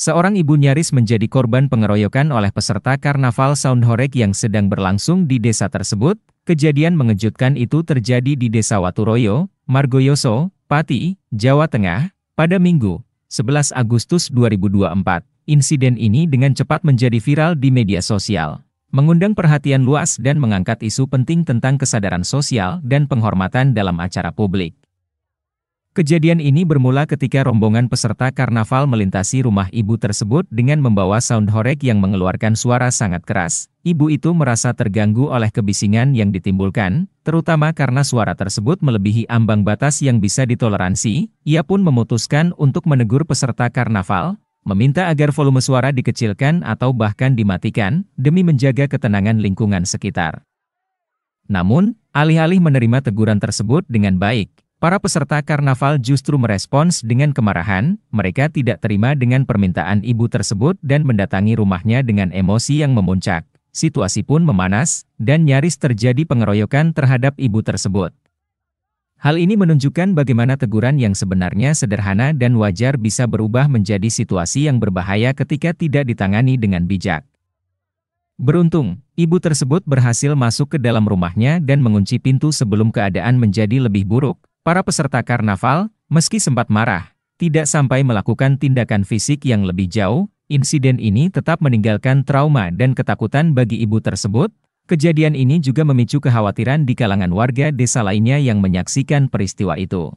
Seorang ibu nyaris menjadi korban pengeroyokan oleh peserta karnaval Soundhorek yang sedang berlangsung di desa tersebut. Kejadian mengejutkan itu terjadi di Desa Waturoyo, Margoyoso, Pati, Jawa Tengah, pada Minggu, 11 Agustus 2024. Insiden ini dengan cepat menjadi viral di media sosial, mengundang perhatian luas dan mengangkat isu penting tentang kesadaran sosial dan penghormatan dalam acara publik. Kejadian ini bermula ketika rombongan peserta karnaval melintasi rumah ibu tersebut dengan membawa sound horek yang mengeluarkan suara sangat keras. Ibu itu merasa terganggu oleh kebisingan yang ditimbulkan, terutama karena suara tersebut melebihi ambang batas yang bisa ditoleransi. Ia pun memutuskan untuk menegur peserta karnaval, meminta agar volume suara dikecilkan atau bahkan dimatikan, demi menjaga ketenangan lingkungan sekitar. Namun, alih-alih menerima teguran tersebut dengan baik, Para peserta karnaval justru merespons dengan kemarahan, mereka tidak terima dengan permintaan ibu tersebut dan mendatangi rumahnya dengan emosi yang memuncak. Situasi pun memanas, dan nyaris terjadi pengeroyokan terhadap ibu tersebut. Hal ini menunjukkan bagaimana teguran yang sebenarnya sederhana dan wajar bisa berubah menjadi situasi yang berbahaya ketika tidak ditangani dengan bijak. Beruntung, ibu tersebut berhasil masuk ke dalam rumahnya dan mengunci pintu sebelum keadaan menjadi lebih buruk, Para peserta karnaval, meski sempat marah, tidak sampai melakukan tindakan fisik yang lebih jauh, insiden ini tetap meninggalkan trauma dan ketakutan bagi ibu tersebut. Kejadian ini juga memicu kekhawatiran di kalangan warga desa lainnya yang menyaksikan peristiwa itu.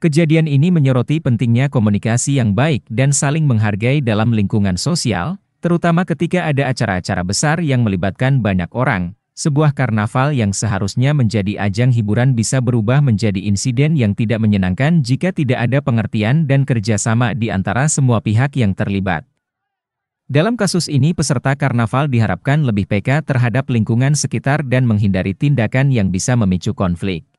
Kejadian ini menyoroti pentingnya komunikasi yang baik dan saling menghargai dalam lingkungan sosial, terutama ketika ada acara-acara besar yang melibatkan banyak orang, sebuah karnaval yang seharusnya menjadi ajang hiburan bisa berubah menjadi insiden yang tidak menyenangkan jika tidak ada pengertian dan kerjasama di antara semua pihak yang terlibat. Dalam kasus ini peserta karnaval diharapkan lebih peka terhadap lingkungan sekitar dan menghindari tindakan yang bisa memicu konflik.